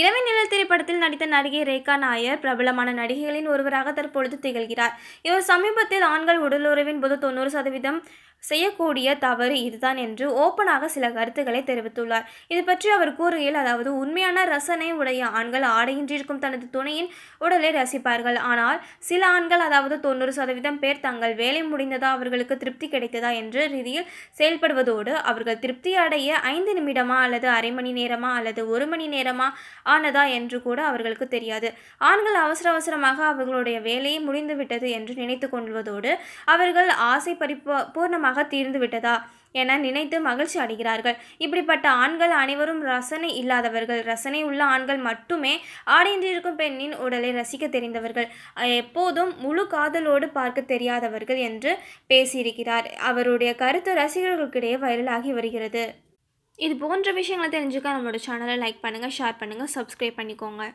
இரவு நிழல் திரைப்படத்தில் நடித்த நடிகை ரேகா நாயர் பிரபலமான நடிகைகளின் ஒருவராக தற்பொழுது திகழ்கிறார் இவர் சமீபத்தில் ஆண்கள் உடலுறவின் போது தொண்ணூறு சதவீதம் செய்யக்கூடிய தவறு இதுதான் என்று ஓப்பனாக சில கருத்துக்களை தெரிவித்துள்ளார் இது பற்றி அவர் கூறுகையில் அதாவது உண்மையான ரசனை உடைய ஆண்கள் ஆடையின்றி இருக்கும் தனது துணையின் உடலை ரசிப்பார்கள் ஆனால் சில ஆண்கள் அதாவது தொண்ணூறு சதவீதம் பேர் தங்கள் வேலை முடிந்ததா அவர்களுக்கு திருப்தி கிடைத்ததா என்ற ரீதியில் செயல்படுவதோடு அவர்கள் திருப்தி அடைய ஐந்து நிமிடமா அல்லது அரை மணி நேரமா அல்லது ஒரு மணி நேரமா ஆனதா என்று கூட அவர்களுக்கு தெரியாது ஆண்கள் அவசர அவசரமாக அவர்களுடைய வேலையை முடிந்துவிட்டது என்று நினைத்து கொள்வதோடு அவர்கள் ஆசை பரிபூ பூர்ணமாக தீர்ந்து விட்டதா என நினைத்து மகிழ்ச்சி அடைகிறார்கள் இப்படிப்பட்ட ஆண்கள் அனைவரும் ரசனை இல்லாதவர்கள் ரசனை உள்ள ஆண்கள் மட்டுமே ஆடைந்திருக்கும் பெண்ணின் உடலை ரசிக்க தெரிந்தவர்கள் எப்போதும் முழு காதலோடு பார்க்க தெரியாதவர்கள் என்று பேசியிருக்கிறார் அவருடைய கருத்து ரசிகர்களுக்கிடையே வைரலாகி வருகிறது இது போன்ற விஷயங்களை தெரிஞ்சுக்க நம்மளோட சேனலை லைக் பண்ணுங்கள் ஷேர் பண்ணுங்கள் சப்ஸ்கிரைப் பண்ணிக்கோங்க